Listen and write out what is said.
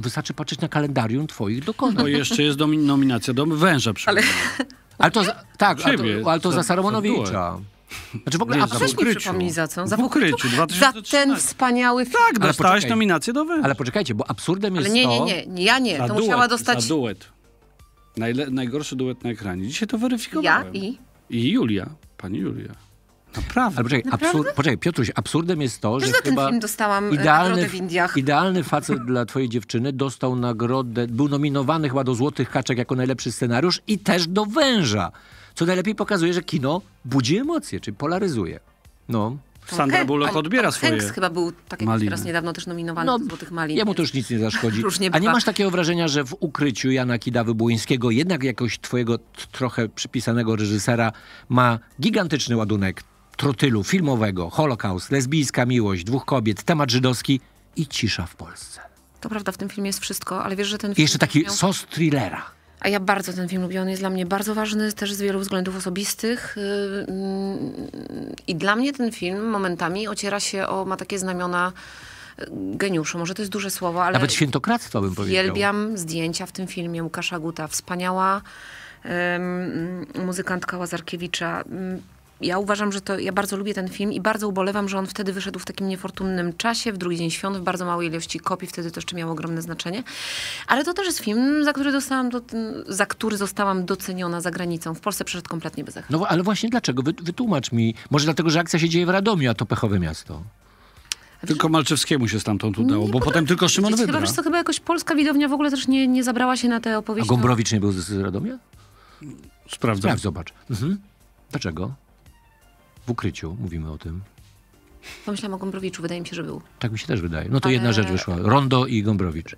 to wystarczy patrzeć na kalendarium twoich dokonań. Bo no jeszcze jest nominacja do węża przynajmniej. Ale, ale to, za, tak, ale to, ale to za, za Saromonowicza. Znaczy w ogóle, nie, a weź mi przypomnij za co? Za w ukryciu, 2013. Za ten wspaniały film. Tak, dostałeś nominację do węża. Ale poczekajcie, bo absurdem jest ale nie, nie, nie, nie, ja nie. to duet, musiała dostać... Za duet. Najle najgorszy duet na ekranie. Dzisiaj to weryfikowałem. Ja i? I Julia, pani Julia. Naprawdę? Ale poczekaj, Naprawdę? Absur- poczekaj, Piotruś, absurdem jest to, Przecież że za ten film dostałam e, idealny, w Indiach. Idealny facet dla twojej dziewczyny dostał nagrodę, był nominowany chyba do Złotych Kaczek jako najlepszy scenariusz i też do Węża. Co najlepiej pokazuje, że kino budzi emocje, czyli polaryzuje. No. Sandra Bullock odbiera Tom swoje. Hanks chyba był tak jak teraz niedawno też nominowany no, do tych Malin. Jemu to już nic nie zaszkodzi. A nie masz takiego wrażenia, że w ukryciu Jana Kidawy Błońskiego jednak jakoś twojego trochę przypisanego reżysera ma gigantyczny ładunek trotylu filmowego, Holokaust, lesbijska miłość, dwóch kobiet, temat żydowski i cisza w Polsce. To prawda, w tym filmie jest wszystko, ale wiesz, że ten film... Jeszcze taki miał... sos thrillera. A ja bardzo ten film lubię, on jest dla mnie bardzo ważny, też z wielu względów osobistych. Y, mm, I dla mnie ten film momentami ociera się o, ma takie znamiona y, geniuszu, może to jest duże słowo, ale... Nawet świętokradztwo bym powiedział. Wielbiam zdjęcia w tym filmie Łukasza Guta, wspaniała um, muzykantka Łazarkiewicza. Ja uważam, że to, ja bardzo lubię ten film i bardzo ubolewam, że on wtedy wyszedł w takim niefortunnym czasie, w drugi dzień świąt, w bardzo małej ilości kopii, wtedy to jeszcze miało ogromne znaczenie. Ale to też jest film, za który, dostałam do, za który zostałam doceniona za granicą. W Polsce przeszedł kompletnie bez echa. No ale właśnie dlaczego? Wy, wytłumacz mi. Może dlatego, że akcja się dzieje w Radomiu, a to pechowe miasto. Tylko Malczewskiemu się stamtąd udało, nie, bo potem tylko Szymon wiecie, Chyba, wiesz to chyba jakoś polska widownia w ogóle też nie, nie zabrała się na te opowieści. A no. Gombrowicz nie był z Radomia? Sprawdzam. Sprawdź, zobacz. Mhm. Dlaczego? w ukryciu, mówimy o tym. Pomyślałam o Gombrowiczu, wydaje mi się, że był. Tak mi się też wydaje. No to Ale... jedna rzecz wyszła. Rondo i Gombrowicz.